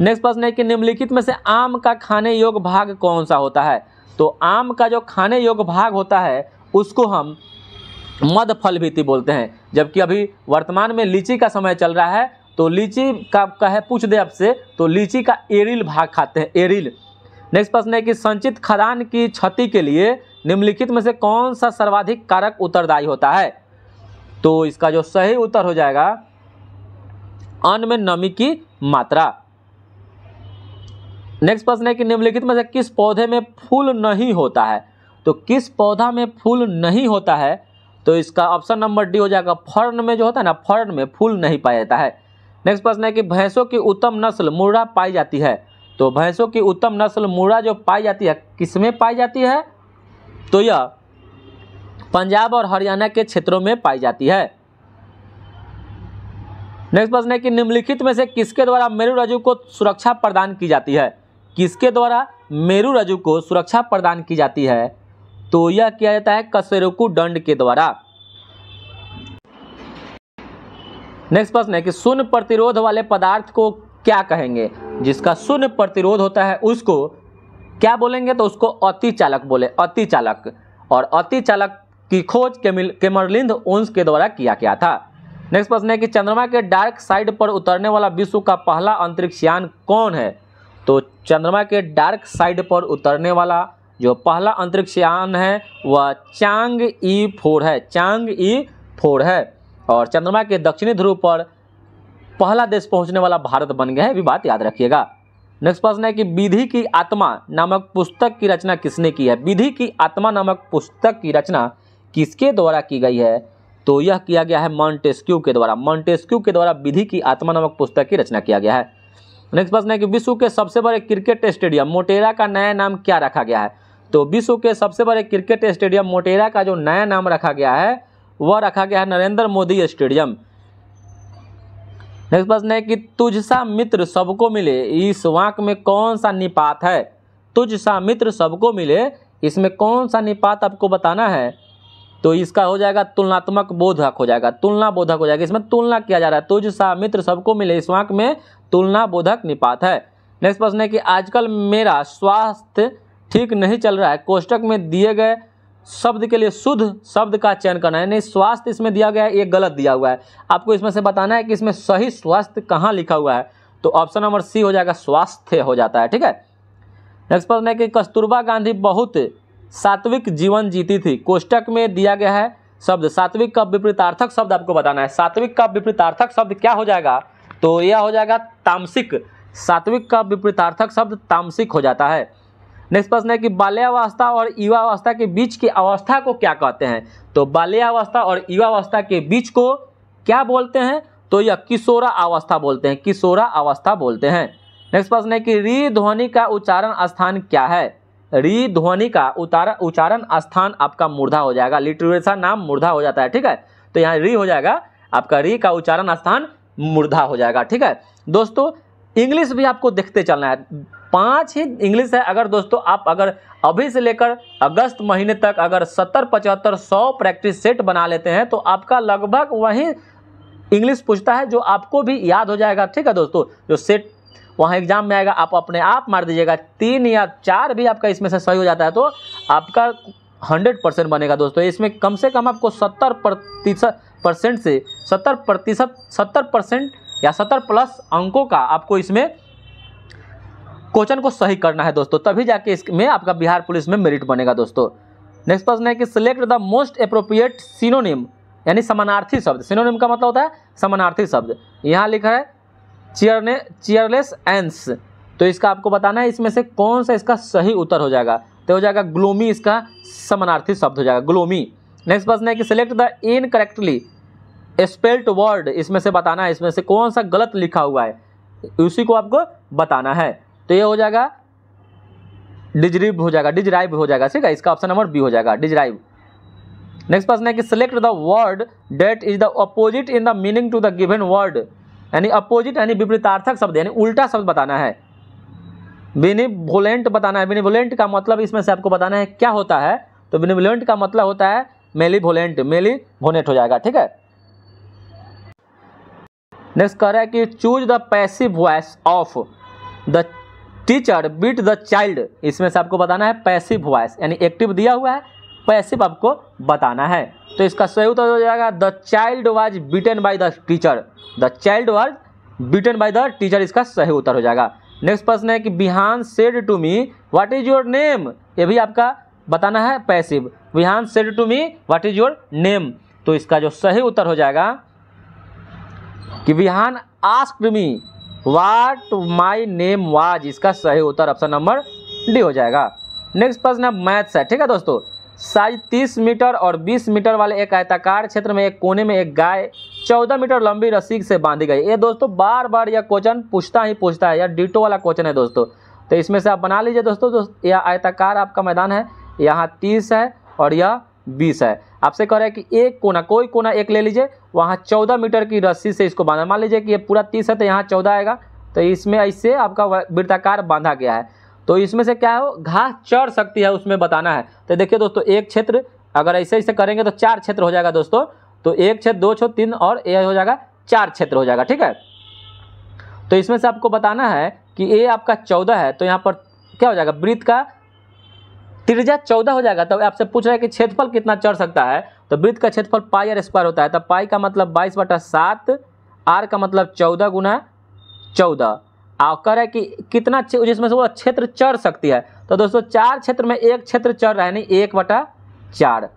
Speaker 1: नेक्स्ट प्रश्न है कि निम्नलिखित में से आम का खाने योग्य भाग कौन सा होता है तो आम का जो खाने योग्य भाग होता है उसको हम मध फल भीति बोलते हैं जबकि अभी वर्तमान में लीची का समय चल रहा है तो लीची का, कहे पूछ दे आपसे तो लीची का एरिल भाग खाते हैं एरिल नेक्स्ट प्रश्न है कि संचित खदान की क्षति के लिए निम्नलिखित में से कौन सा सर्वाधिक कारक उत्तरदायी होता है तो इसका जो सही उत्तर हो जाएगा अन्न में नमी की मात्रा नेक्स्ट प्रश्न है कि निम्नलिखित में से किस पौधे में फूल नहीं होता है तो किस पौधा में फूल नहीं होता है तो इसका ऑप्शन नंबर डी हो जाएगा फर्न में जो होता है ना फर्न में फूल नहीं पाया जाता है नेक्स्ट प्रश्न है कि भैंसों की उत्तम नस्ल मुर्रा पाई जाती है तो भैंसों की उत्तम नस्ल मूड़ा जो पाई जाती है किसमें पाई जाती है तो यह पंजाब और हरियाणा के क्षेत्रों में पाई जाती है नेक्स्ट प्रश्न है कि निम्नलिखित में से किसके द्वारा मेरू रजू को सुरक्षा प्रदान की जाती है किसके द्वारा मेरू रजू को सुरक्षा प्रदान की जाती है तो यह किया जाता है कसेरुकु दंड के द्वारा नेक्स्ट प्रश्न है कि शून्य प्रतिरोध वाले पदार्थ को क्या कहेंगे जिसका शून्य प्रतिरोध होता है उसको क्या बोलेंगे तो उसको अति चालक बोले अति चालक और अति चालक की खोज केमरलिंद ओन्स के द्वारा किया गया था नेक्स्ट प्रश्न है कि चंद्रमा के डार्क साइड पर उतरने वाला विश्व का पहला अंतरिक्ष यान कौन है तो चंद्रमा के डार्क साइड पर उतरने वाला जो पहला अंतरिक्ष यान है वह चांग ई फोर है चांग ई फोर है और चंद्रमा के दक्षिणी ध्रुव पर पहला देश पहुंचने वाला भारत बन गया है भी बात याद रखिएगा नेक्स्ट प्रश्न है कि विधि की आत्मा नामक पुस्तक की रचना किसने की है विधि की आत्मा नामक पुस्तक की रचना किसके द्वारा की गई है तो यह किया गया है मॉन्टेस्क्यू के द्वारा मॉन्टेस्क्यू के द्वारा विधि की आत्मा नामक पुस्तक की रचना किया गया है नेक्स्ट प्रश्न है कि विश्व के सबसे बड़े क्रिकेट स्टेडियम मोटेरा का नया नाम क्या रखा गया है तो विश्व के सबसे बड़े क्रिकेट स्टेडियम मोटेरा का जो नया नाम रखा गया है वह रखा गया है नरेंद्र मोदी स्टेडियम नेक्स्ट प्रश्न है कि तुझसा मित्र सबको मिले इस वाक में कौन सा निपात है तुझसा मित्र सबको मिले इसमें कौन सा निपात आपको बताना है तो इसका हो जाएगा तुलनात्मक बोधक हो जाएगा तुलना बोधक हो जाएगा इसमें तुलना किया जा रहा है तुझसा मित्र सबको मिले इस वाक में तुलना बोधक निपात है नेक्स्ट प्रश्न है कि आजकल मेरा स्वास्थ्य ठीक नहीं चल रहा है कोष्टक में दिए गए शब्द के लिए शुद्ध शब्द का चयन करना है यानी स्वास्थ्य इसमें दिया गया है ये गलत दिया हुआ है आपको इसमें से बताना है कि इसमें सही स्वास्थ्य कहाँ लिखा हुआ है तो ऑप्शन नंबर सी हो जाएगा स्वास्थ्य हो जाता है ठीक है नेक्स्ट प्रश्न है कि कस्तूरबा गांधी बहुत सात्विक जीवन जीती थी कोष्टक में दिया गया है शब्द सात्विक का विपरीतार्थक शब्द आपको बताना है सात्विक का विपरीतार्थक शब्द क्या हो जाएगा तो यह हो जाएगा तामसिक सात्विक का विपरीतार्थक शब्द तामसिक हो जाता है नेक्स्ट प्रश्न है कि बाल्यावस्था और युवावस्था के बीच की अवस्था को क्या कहते हैं तो बाल्यावस्था और युवावस्था के बीच को क्या बोलते हैं तो यह किशोरा अवस्था बोलते हैं किशोरा अवस्था बोलते हैं नेक्स्ट प्रश्न है कि री ध्वनि का उच्चारण स्थान क्या है री ध्वनि का उतार उच्चारण स्थान आपका मूर्धा हो जाएगा लिटरेचर नाम मूर्धा हो जाता है ठीक है तो यहाँ री हो जाएगा आपका री का उच्चारण स्थान मूर्धा हो जाएगा ठीक है दोस्तों इंग्लिश भी आपको देखते चलना है पाँच ही इंग्लिश है अगर दोस्तों आप अगर अभी से लेकर अगस्त महीने तक अगर सत्तर पचहत्तर सौ प्रैक्टिस सेट बना लेते हैं तो आपका लगभग वही इंग्लिश पूछता है जो आपको भी याद हो जाएगा ठीक है दोस्तों जो सेट वहाँ एग्जाम में आएगा आप अपने आप मार दीजिएगा तीन या चार भी आपका इसमें से सही हो जाता है तो आपका हंड्रेड परसेंट बनेगा दोस्तों इसमें कम से कम आपको सत्तर प्रतिशत परसेंट से सत्तर प्रतिशत सत्तर परसेंट या सत्तर प्लस अंकों का आपको इसमें क्वेश्चन को सही करना है दोस्तों तभी जाके इसमें आपका बिहार पुलिस में मेरिट बनेगा दोस्तों नेक्स्ट प्रश्न है कि select the most appropriate synonym यानी समानार्थी शब्द सिनोनिम का मतलब होता है समानार्थी शब्द यहाँ लिखा है चेयरने चेयरलेस एंस तो इसका आपको बताना है इसमें से कौन सा इसका सही उत्तर हो जाएगा तो हो जाएगा ग्लोमी इसका समानार्थी शब्द हो जाएगा ग्लोमी नेक्स्ट प्रश्न है कि select the incorrectly spelt word इसमें से बताना है इसमें से कौन सा गलत लिखा हुआ है उसी को आपको बताना है तो ये हो जाएगा डिजरिव हो जाएगा डिजराइव हो जाएगा ठीक है इसका ऑप्शन नंबर बी हो जाएगा डिजराइव नेक्स्ट प्रश्न है कि select the word that is the opposite in the meaning to the given word यानी अपोजिट यानी विपरीतार्थक शब्द यानी उल्टा शब्द बताना है बिनिवोलेंट बताना है बिनिवोलेंट का मतलब इसमें से आपको बताना है क्या होता है तो बिनिवोलेंट का मतलब होता है मेली वोलेंट मेली वोनेट हो जाएगा ठीक है नेक्स्ट कह रहा है कि choose the passive voice of the teacher beat the child इसमें से आपको बताना है पैसिव वॉइस यानी एक्टिव दिया हुआ है पैसिव आपको बताना है तो इसका सही उत्तर हो जाएगा the child was beaten by the teacher the child was beaten by the teacher इसका सही उत्तर हो जाएगा नेक्स्ट प्रश्न है कि Bihan said to me what is your name ये भी आपका बताना है passive Bihan said to me what is your name तो इसका जो सही उत्तर हो जाएगा कि Bihan asked me what my name was इसका सही उत्तर ऑप्शन नंबर डी हो जाएगा नेक्स्ट प्रश्न है मैथ्स है ठीक है दोस्तों साइज 30 मीटर और 20 मीटर वाले एक आयताकार क्षेत्र में एक कोने में एक गाय 14 मीटर लंबी रस्सी से बांधी गई ये दोस्तों बार बार यह क्वेश्चन पूछता ही पूछता है यह डिटो वाला क्वेश्चन है दोस्तों तो इसमें से आप बना लीजिए दोस्तों दोस्त यह आयताकार आपका मैदान है यहाँ तीस है और यह बीस है आपसे कह रहा है कि एक कोना कोई कोना एक ले लीजिए वहाँ चौदह मीटर की रस्सी से इसको बांधा मान लीजिए कि ये पूरा तीस है तो यहाँ चौदह आएगा तो इसमें ऐसे आपका वृत्ताकार बांधा गया है तो इसमें से क्या हो घास चढ़ सकती है उसमें बताना है तो देखिए दोस्तों एक क्षेत्र अगर ऐसे ऐसे करेंगे तो चार क्षेत्र हो जाएगा दोस्तों तो एक क्षेत्र दो छो तीन और ए हो जाएगा चार क्षेत्र हो जाएगा ठीक है तो इसमें से आपको बताना है कि ए आपका चौदह है तो यहाँ पर क्या हो जाएगा वृत्त का त्रिज्या चौदह हो जाएगा तब आपसे पूछ रहा है कि क्षेत्रफल कितना चढ़ सकता है तो वृत्त का क्षेत्रफल पाई आर स्क्वायर होता है तो पाई का मतलब बाईस बटा सात आर का मतलब चौदह गुना चौदह और कह रहे हैं कि कितना जिसमें से वो क्षेत्र चढ़ सकती है तो दोस्तों चार क्षेत्र में एक क्षेत्र चढ़ रहा है नहीं एक बटा चार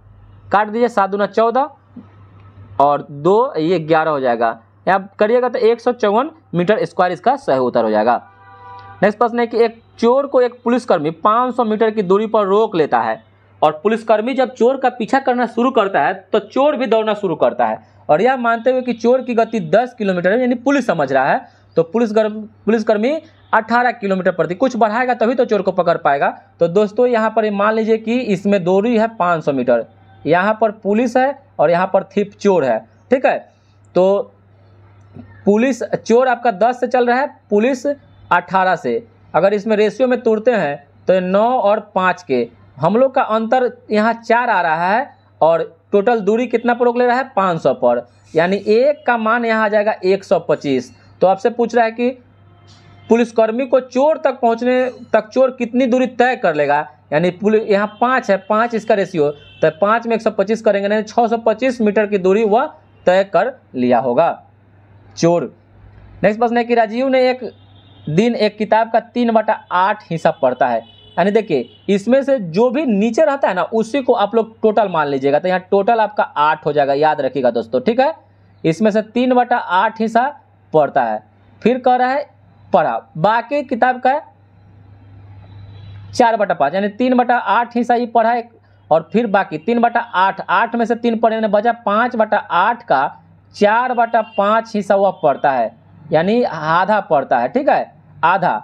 Speaker 1: काट दीजिए सात गुना चौदह और दो ये ग्यारह हो जाएगा या करिएगा तो एक मीटर स्क्वायर इसका सही उत्तर हो जाएगा नेक्स्ट प्रश्न है कि एक चोर को एक पुलिसकर्मी 500 मीटर की दूरी पर रोक लेता है और पुलिसकर्मी जब चोर का पीछा करना शुरू करता है तो चोर भी दौड़ना शुरू करता है और यह मानते हुए कि चोर की गति 10 किलोमीटर है यानी पुलिस समझ रहा है तो पुलिस पुलिसकर्मी 18 किलोमीटर प्रति कुछ बढ़ाएगा तभी तो चोर को पकड़ पाएगा तो दोस्तों यहाँ पर मान लीजिए कि इसमें दूरी है 500 मीटर यहाँ पर पुलिस है और यहाँ पर थिप चोर है ठीक है तो पुलिस चोर आपका 10 से चल रहा है पुलिस 18 से अगर इसमें रेशियो में तोड़ते हैं तो नौ और पाँच के हम लोग का अंतर यहाँ चार आ रहा है और टोटल दूरी कितना पर रोक ले रहा है पाँच सौ पर यानी एक का मान यहाँ आ जाएगा एक सौ पच्चीस तो आपसे पूछ रहा है कि पुलिसकर्मी को चोर तक पहुँचने तक चोर कितनी दूरी तय कर लेगा यानी पुलिस यहाँ पाँच है पाँच इसका रेशियो तो पाँच में एक सौ पच्चीस करेंगे यानी छः सौ पच्चीस मीटर की दूरी वह तय कर लिया होगा चोर नेक्स्ट प्रश्न है कि राजीव ने एक दिन एक किताब का तीन बटा आठ हिस्सा पड़ता है यानी देखिए इसमें से जो भी नीचे रहता है ना उसी को आप लोग टोटल मान लीजिएगा तो यहाँ टोटल आपका आठ हो जाएगा याद रखिएगा दोस्तों ठीक है इसमें से तीन बटा आठ हिस्सा पड़ता है फिर कह रहा है पढ़ा बाकी किताब का चार बटा पाँच यानी तीन बटा आठ हिस्सा ये पढ़ा है और फिर बाकी तीन बटा आठ आठ में से तीन पढ़े बजा पाँच बटा आठ का चार बटा पाँच हिस्सा वह पढ़ता है यानी आधा पढ़ता है ठीक है आधा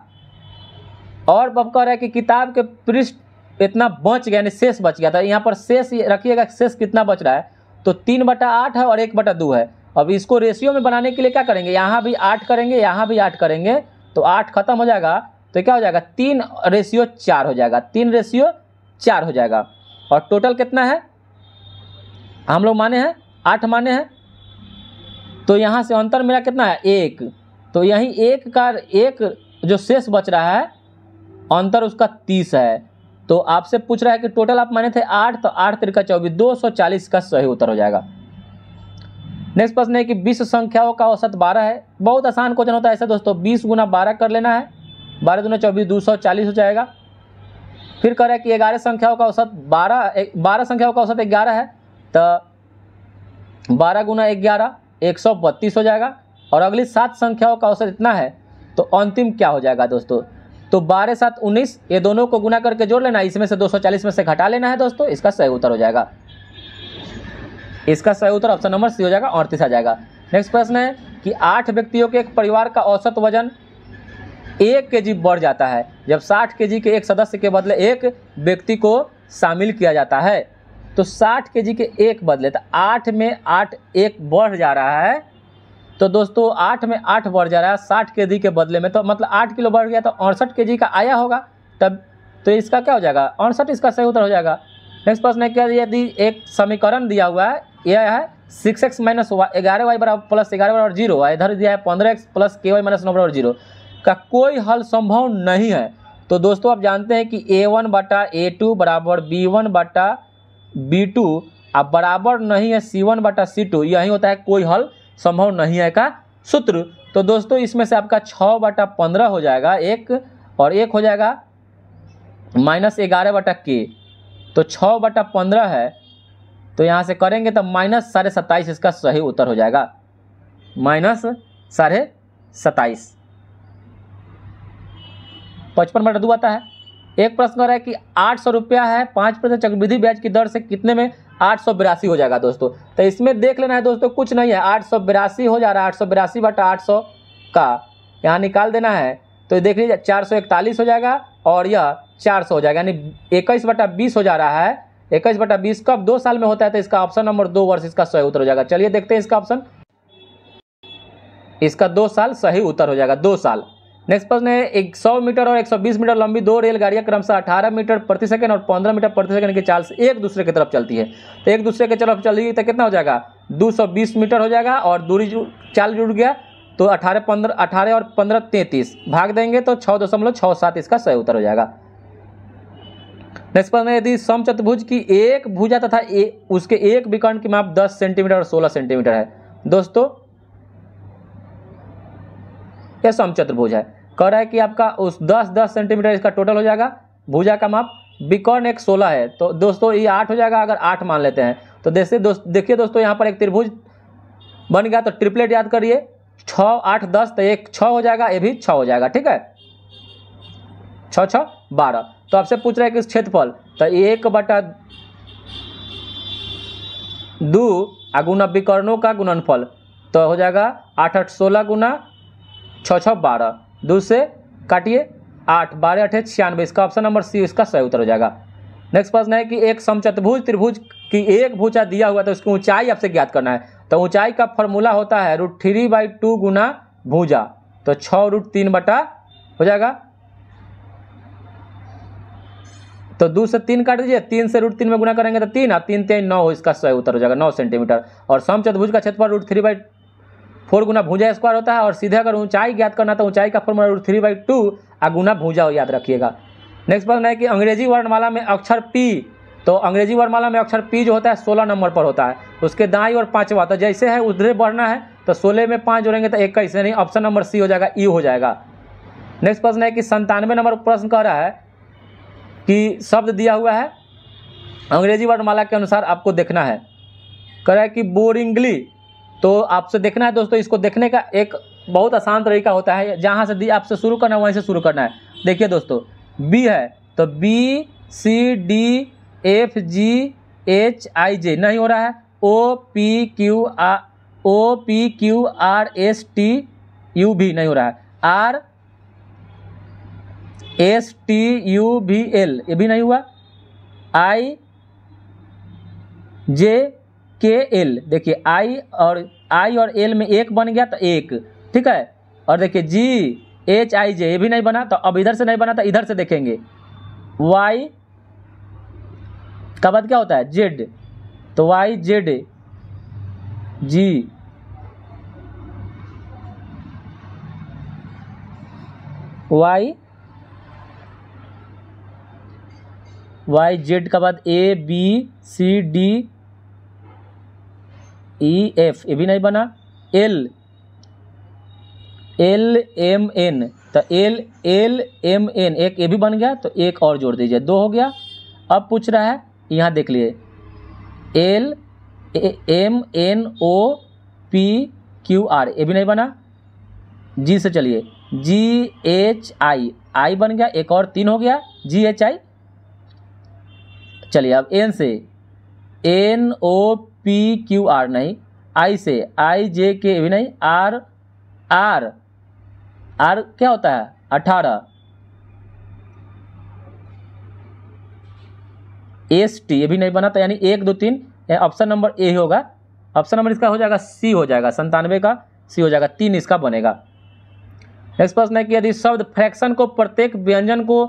Speaker 1: और बब कह रहा है कि किताब के पृष्ठ इतना बच गया यानी शेष बच गया था तो यहाँ पर शेष रखिएगा शेष कितना बच रहा है तो तीन बटा आठ है और एक बटा दो है अब इसको रेशियो में बनाने के लिए क्या करेंगे यहाँ भी आठ करेंगे यहाँ भी आठ करेंगे तो आठ खत्म हो जाएगा तो क्या हो जाएगा तीन रेशियो चार हो जाएगा तीन रेशियो चार हो जाएगा और टोटल कितना है हम लोग माने हैं आठ माने हैं तो यहाँ से अंतर मेरा कितना है एक तो यही एक का एक जो शेष बच रहा है अंतर उसका तीस है तो आपसे पूछ रहा है कि टोटल आप माने थे आठ तो आठ तिरका चौबीस दो सौ चालीस का सही उत्तर हो जाएगा नेक्स्ट प्रश्न है कि बीस संख्याओं का औसत बारह है बहुत आसान क्वेश्चन होता है ऐसा दोस्तों बीस गुना बारह कर लेना है बारह गुना चौबीस दो सौ चालीस हो जाएगा फिर कह रहा है कि ग्यारह संख्याओं का औसत बारह बारह संख्याओं का औसत ग्यारह है तो बारह गुना ग्यारह एक सौ बत्तीस हो जाएगा और अगली सात संख्याओं का औसत इतना है तो अंतिम क्या हो जाएगा दोस्तों तो बारह सात उन्नीस ये दोनों को गुना करके जोड़ लेना इसमें से 240 में से घटा लेना है दोस्तों इसका सही उत्तर हो जाएगा इसका सही उत्तर ऑप्शन नंबर सी हो जाएगा अड़तीस आ जाएगा नेक्स्ट प्रश्न है कि आठ व्यक्तियों के एक परिवार का औसत वजन एक के बढ़ जाता है जब साठ के के एक सदस्य के बदले एक व्यक्ति को शामिल किया जाता है तो 60 के जी के एक बदले तो आठ में आठ एक बढ़ जा रहा है तो दोस्तों आठ में आठ बढ़ जा रहा है साठ के जी के बदले में तो मतलब आठ किलो बढ़ गया तो अड़सठ के जी का आया होगा तब तो इसका क्या हो जाएगा अड़सठ इसका सही उत्तर हो जाएगा नेक्स्ट प्रश्न है क्या यदि एक समीकरण दिया हुआ है यह है सिक्स एक्स माइनस वाई ग्यारह वाई बराबर प्लस ग्यारह बराबर जीरो है इधर दिया है पंद्रह x plus k y minus नौ बराबर जीरो का कोई हल संभव नहीं है तो दोस्तों आप जानते हैं कि ए वन बटा ए टू बराबर बी वन बटा बी टू अब बराबर नहीं है सी वन बटा सी टू यही होता है कोई हल संभव नहीं है का सूत्र तो दोस्तों इसमें से आपका छ बटा पंद्रह हो जाएगा एक और एक हो जाएगा माइनस ग्यारह बटा के तो छ बटा पंद्रह है तो यहाँ से करेंगे तो माइनस साढ़े सत्ताईस इसका सही उत्तर हो जाएगा माइनस साढ़े सत्ताईस पचपन बटा दो आता है एक प्रश्न है कि आठ सौ रुपया है पाँच परसेंट चक्रवृद्धि ब्याज की दर से कितने में आठ सौ बिरासी हो जाएगा दोस्तों तो इसमें देख लेना है दोस्तों कुछ नहीं है आठ सौ बिरासी हो जा रहा है आठ सौ बिरासी बटा आठ सौ का यहाँ निकाल देना है तो देख लीजिए चार सौ इकतालीस हो जाएगा और यह चार सौ हो जाएगा यानी इक्कीस बटा बीस हो जा रहा है इक्कीस बटा बीस कब दो साल में होता है तो इसका ऑप्शन नंबर दो वर्ष इसका सही उत्तर हो जाएगा चलिए देखते हैं इसका ऑप्शन इसका दो साल सही उत्तर हो जाएगा दो साल नेक्स्ट प्रश्न है एक सौ मीटर और एक सौ बीस मीटर लंबी दो रेलगाड़ियां क्रमशः अठारह मीटर प्रति सेकंड और पंद्रह मीटर प्रति सेकंड की चाल से एक दूसरे की तरफ चलती है तो एक दूसरे की तरफ चलेगी तो कितना हो जाएगा दो सौ बीस मीटर हो जाएगा और दूरी चाल जुड़ गया तो अठारह पंद्रह अठारह और पंद्रह तैंतीस भाग देंगे तो छः दशमलव छः सात इसका सही उत्तर हो जाएगा नेक्स्ट प्रश्न यदि समचतुभुज की एक भुजा तथा उसके एक विकर्ण की माप दस सेंटीमीटर और सोलह सेंटीमीटर है दोस्तों यह समचतुर्भुज है कह रहा है कि आपका उस दस दस सेंटीमीटर इसका टोटल हो जाएगा भुजा का माप बिकॉन एक सोलह है तो दोस्तों ये आठ हो जाएगा अगर आठ मान लेते हैं तो देखिए दोस्त देखिए दोस्तों यहाँ पर एक त्रिभुज बन गया तो ट्रिपलेट याद करिए छः आठ दस तो एक छः हो जाएगा ये भी छः हो जाएगा ठीक है छः छः बारह तो आपसे पूछ रहा है कि क्षेत्रफल तो एक बटा दो गुना विकर्णों का गुणनफल तो हो जाएगा आठ आठ सोलह गुना छः छः बारह दो से काटिए आठ बारह अठे छियानवे इसका ऑप्शन नंबर सी इसका सही उत्तर हो जाएगा नेक्स्ट प्रश्न है कि एक समचतभुज त्रिभुज की एक भूचा दिया हुआ तो उसकी ऊंचाई आपसे ज्ञात करना है तो ऊंचाई का फॉर्मूला होता है रूट थ्री बाई टू गुना भूजा तो छ रूट तीन बटा हो जाएगा तो दो से तीन काट दीजिए तीन से रूट तीन में गुना करेंगे तो तीन आ तीन तीन नौ इसका सही उत्तर हो जाएगा नौ सेंटीमीटर और समचतभुज का क्षेत्रफल रूट थ्री बाई फोर गुना भूजा स्क्वायर होता है और सीधे अगर ऊंचाई ज्ञात करना तो ऊंचाई का formula root three by two और गुना भूजा हो याद रखिएगा नेक्स्ट प्रश्न है कि अंग्रेजी वर्णमाला में अक्षर पी तो अंग्रेजी वर्णमाला में अक्षर पी जो होता है सोलह नंबर पर होता है उसके दाई और पाँचवा तो जैसे है उधर बढ़ना है तो सोलह में पाँच जोड़ेंगे तो एक इसे नहीं ऑप्शन नंबर सी हो जाएगा ई e हो जाएगा नेक्स्ट प्रश्न है कि संतानवे नंबर प्रश्न कह रहा है कि शब्द दिया हुआ है अंग्रेजी वर्णमाला के अनुसार आपको देखना है कह रहा है कि बोरिंगली तो आपसे देखना है दोस्तों इसको देखने का एक बहुत आसान तरीका होता है जहाँ से दी आपसे शुरू करना है वहीं से शुरू करना है देखिए दोस्तों बी है तो B C D F G H I J नहीं हो रहा है O P Q R O P Q R S T U भी नहीं हो रहा है आर एस टी यू भी एल ये भी नहीं हुआ आई जे के एल देखिए आई और आई और एल में एक बन गया तो एक ठीक है और देखिए जी एच आई जे ये भी नहीं बना तो अब इधर से नहीं बना तो इधर से देखेंगे वाई का बाद क्या होता है जेड तो Y Z G Y Y Z का बाद A B C D E F ये भी नहीं बना एल एल एम एन तो एल एल एम एन एक ए भी बन गया तो एक और जोड़ दीजिए दो हो गया अब पूछ रहा है यहाँ देख लिए L M N O P Q R ये भी नहीं बना जी से चलिए जी एच आई आई बन गया एक और तीन हो गया जी एच आई चलिए अब एन से N O P Q R नहीं आई से आई जे के भी नहीं आर आर आर क्या होता है अठारह एस टी ये भी नहीं बना था यानी एक दो तीन ऑप्शन नंबर ए ही होगा ऑप्शन नंबर इसका हो जाएगा सी हो जाएगा संतानवे का सी हो जाएगा तीन इसका बनेगा नेक्स्ट प्रश्न है कि यदि शब्द फ्रैक्शन को प्रत्येक व्यंजन को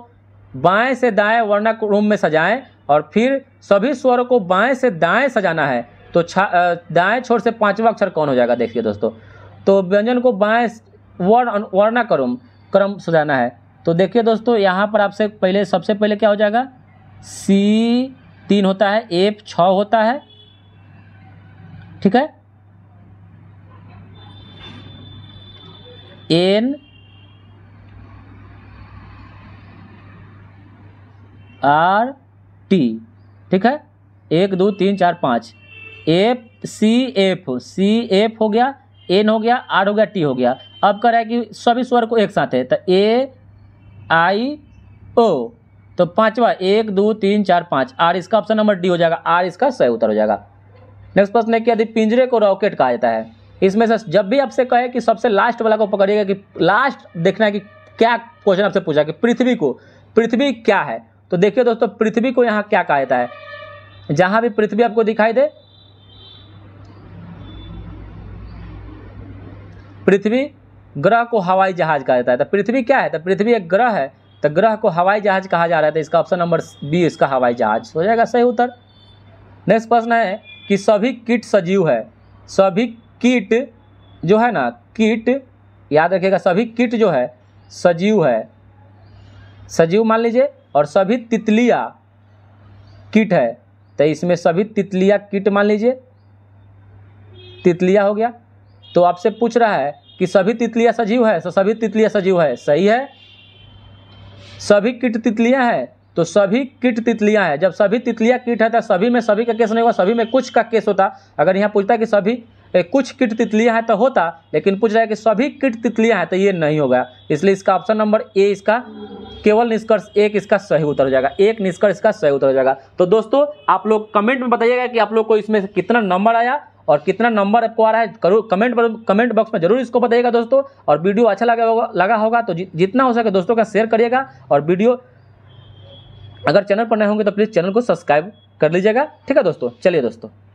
Speaker 1: बाएं से दाएं वर्णक रूम में सजाएं और फिर सभी स्वरों को बाएं से दाएं सजाना है तो दाएं छोर से पांचवा अक्षर कौन हो जाएगा देखिए दोस्तों तो व्यंजन को बाएं वर्ण वर्णा क्रम क्रम सजाना है तो देखिए दोस्तों यहाँ पर आपसे पहले सबसे पहले क्या हो जाएगा सी तीन होता है एफ छ होता है ठीक है एन आर टी ठीक है एक दो तीन चार पाँच F C F C F हो गया एन हो गया आर हो गया टी हो गया अब कह रहा है कि सभी स्वर को एक साथ है तो ए आई ओ तो पांचवा एक दो तीन चार पाँच आर इसका ऑप्शन नंबर डी हो जाएगा आर इसका सही उत्तर हो जाएगा नेक्स्ट प्रश्न है कि यदि पिंजरे को रॉकेट कहा जाता है इसमें से जब भी आपसे कहे कि सबसे लास्ट वाला को पकड़िएगा कि लास्ट देखना है कि क्या क्वेश्चन आपसे पूछा कि पृथ्वी को पृथ्वी क्या है तो देखिए दोस्तों पृथ्वी को यहाँ क्या कहा जाता है जहाँ भी पृथ्वी आपको दिखाई दे पृथ्वी ग्रह को हवाई जहाज कहा जाता है तो पृथ्वी क्या है तो पृथ्वी एक ग्रह है तो ग्रह को हवाई जहाज कहा जा रहा है तो इसका ऑप्शन नंबर बी इसका हवाई जहाज हो जाएगा सही उत्तर नेक्स्ट प्रश्न है कि सभी कीट सजीव है सभी कीट जो है ना कीट याद रखिएगा सभी कीट जो है सजीव है सजीव मान लीजिए और सभी तितलिया कीट है तो इसमें सभी तितलिया कीट मान लीजिए तितलिया हो गया तो आपसे पूछ रहा है कि सभी तितलियां सजीव है तो सभी तितलियां सजीव है सही है सभी कीट तितलियां हैं तो सभी कीट तितलियां हैं जब सभी तितलियां कीट है तो सभी में सभी का केस नहीं हुआ सभी में कुछ का केस होता अगर यहाँ पूछता कि सभी ए, कुछ किट तितलियां हैं तो होता लेकिन पूछ रहा है कि सभी किट तितलियां हैं तो ये नहीं होगा इसलिए इसका ऑप्शन नंबर ए इसका केवल निष्कर्ष एक इसका सही उतर जाएगा एक निष्कर्ष इसका सही उतर जाएगा तो दोस्तों आप लोग कमेंट में बताइएगा कि आप लोग को इसमें कितना नंबर आया और कितना नंबर आपको आ रहा है करो कमेंट कमेंट बॉक्स में जरूर इसको बताइएगा दोस्तों और वीडियो अच्छा लगा होगा लगा होगा तो जि, जितना हो सके दोस्तों का शेयर करिएगा और वीडियो अगर चैनल पर नए होंगे तो प्लीज़ चैनल को सब्सक्राइब कर लीजिएगा ठीक है दोस्तों चलिए दोस्तों